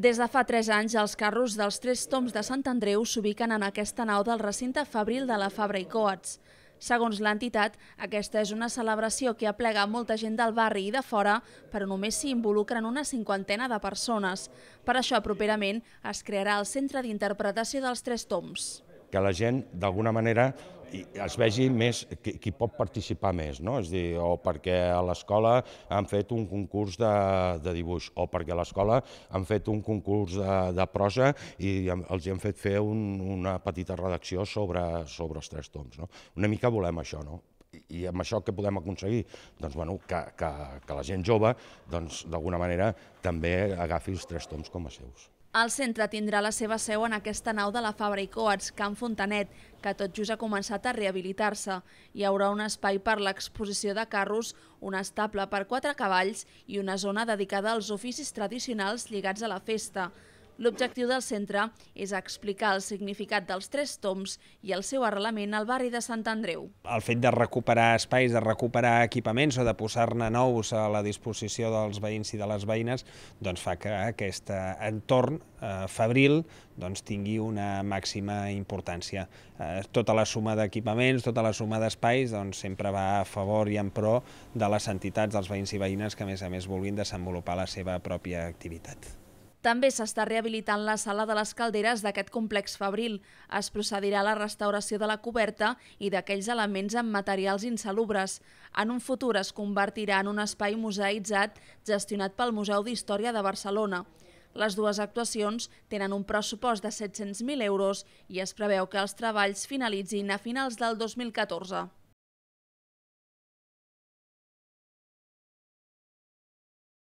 Des de fa tres anys, els carros dels tres toms de Sant Andreu s'ubiquen en aquesta nau del recinte fabril de la Fabra i Coats. Segons l'entitat, aquesta és una celebració que aplega molta gent del barri i de fora, però només s'hi involucren una cinquantena de persones. Per això, properament, es crearà el Centre d'Interpretació dels Tres Toms que la gent d'alguna manera es vegi més, qui, qui pot participar més, no? És a dir, o perquè a l'escola han fet un concurs de, de dibuix, o perquè a l'escola han fet un concurs de, de prosa i els hi han fet fer un, una petita redacció sobre, sobre els tres toms, no? Una mica volem això, no? i amb això que podem aconseguir? Doncs, bueno, que, que, que la gent jove, doncs, d'alguna manera, també agafi els tres toms com a seus. El centre tindrà la seva seu en aquesta nau de la Fabra i Coats, Camp Fontanet, que tot just ha començat a rehabilitar-se. Hi haurà un espai per l'exposició de carros, un estable per quatre cavalls i una zona dedicada als oficis tradicionals lligats a la festa. L'objectiu del centre és explicar el significat dels tres toms i el seu arrelament al barri de Sant Andreu. El fet de recuperar espais, de recuperar equipaments o de posar-ne nous a la disposició dels veïns i de les veïnes, doncs fa que aquest eh, entorn febril eh, fabril doncs, tingui una màxima importància. Eh, tota la suma d'equipaments, tota la suma d'espais, doncs, sempre va a favor i en pro de les entitats dels veïns i veïnes que, a més a més, vulguin desenvolupar la seva pròpia activitat. També s'està rehabilitant la sala de les calderes d'aquest complex fabril. Es procedirà a la restauració de la coberta i d'aquells elements amb materials insalubres. En un futur es convertirà en un espai museïtzat gestionat pel Museu d'Història de Barcelona. Les dues actuacions tenen un pressupost de 700.000 euros i es preveu que els treballs finalitzin a finals del 2014.